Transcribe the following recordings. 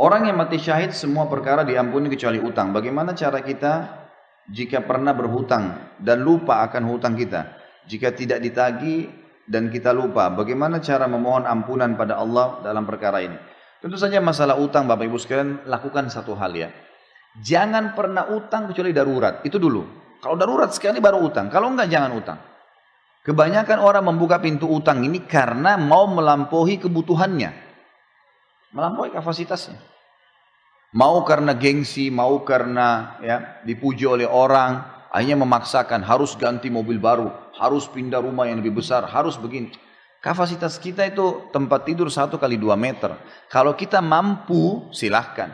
Orang yang mati syahid semua perkara diampuni kecuali utang. Bagaimana cara kita jika pernah berhutang dan lupa akan hutang kita? Jika tidak ditagi dan kita lupa, bagaimana cara memohon ampunan pada Allah dalam perkara ini? Tentu saja masalah utang Bapak Ibu sekalian lakukan satu hal ya. Jangan pernah utang kecuali darurat. Itu dulu. Kalau darurat sekali baru utang. Kalau enggak jangan utang. Kebanyakan orang membuka pintu utang ini karena mau melampaui kebutuhannya. Melampaui kapasitasnya. Mau karena gengsi, mau karena ya dipuji oleh orang, akhirnya memaksakan harus ganti mobil baru, harus pindah rumah yang lebih besar, harus begini. Kapasitas kita itu tempat tidur satu kali dua meter. Kalau kita mampu, silahkan.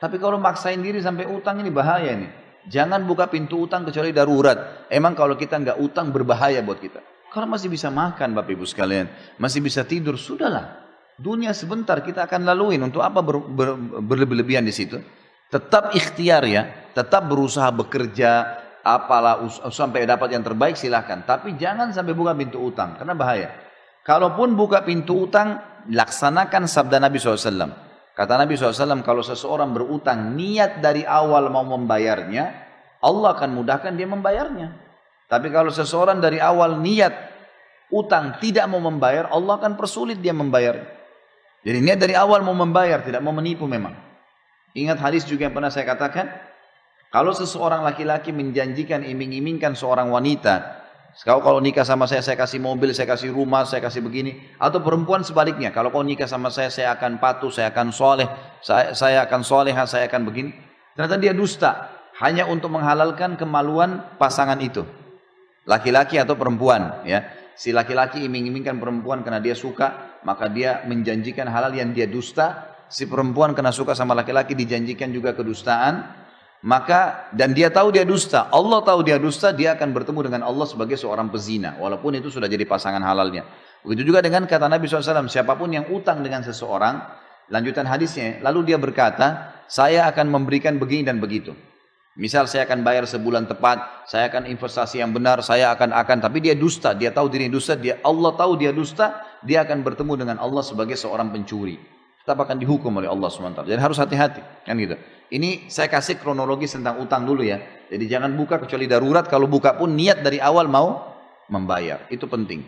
Tapi kalau maksain diri sampai utang ini bahaya nih. Jangan buka pintu utang kecuali darurat. Emang kalau kita nggak utang berbahaya buat kita. Kalau masih bisa makan Bapak Ibu sekalian, masih bisa tidur, sudahlah. Dunia sebentar kita akan laluin. Untuk apa ber, ber, berlebih-lebihan di situ? Tetap ikhtiar ya, tetap berusaha bekerja, apalah sampai dapat yang terbaik silahkan. Tapi jangan sampai buka pintu utang, karena bahaya. Kalaupun buka pintu utang, laksanakan sabda Nabi SAW. Kata Nabi SAW, kalau seseorang berutang niat dari awal mau membayarnya, Allah akan mudahkan dia membayarnya. Tapi kalau seseorang dari awal niat utang tidak mau membayar, Allah akan persulit dia membayarnya. Jadi niat dari awal mau membayar, tidak mau menipu memang. Ingat hadis juga yang pernah saya katakan, kalau seseorang laki-laki menjanjikan iming-imingkan seorang wanita, kau kalau nikah sama saya, saya kasih mobil, saya kasih rumah, saya kasih begini. Atau perempuan sebaliknya, kalau kau nikah sama saya, saya akan patuh, saya akan soleh, saya, saya akan soleha, saya akan begini. Ternyata dia dusta, hanya untuk menghalalkan kemaluan pasangan itu. Laki-laki atau perempuan. ya si laki-laki iming-imingkan perempuan karena dia suka, maka dia menjanjikan halal yang dia dusta. Si perempuan kena suka sama laki-laki dijanjikan juga kedustaan. Maka dan dia tahu dia dusta, Allah tahu dia dusta, dia akan bertemu dengan Allah sebagai seorang pezina, walaupun itu sudah jadi pasangan halalnya. Begitu juga dengan kata Nabi SAW, siapapun yang utang dengan seseorang, lanjutan hadisnya, lalu dia berkata, saya akan memberikan begini dan begitu. Misal saya akan bayar sebulan tepat, saya akan investasi yang benar, saya akan akan tapi dia dusta, dia tahu diri dusta, dia Allah tahu dia dusta, dia akan bertemu dengan Allah sebagai seorang pencuri. Tetap akan dihukum oleh Allah SWT. Jadi harus hati-hati, kan gitu. Ini saya kasih kronologis tentang utang dulu ya. Jadi jangan buka kecuali darurat, kalau buka pun niat dari awal mau membayar. Itu penting.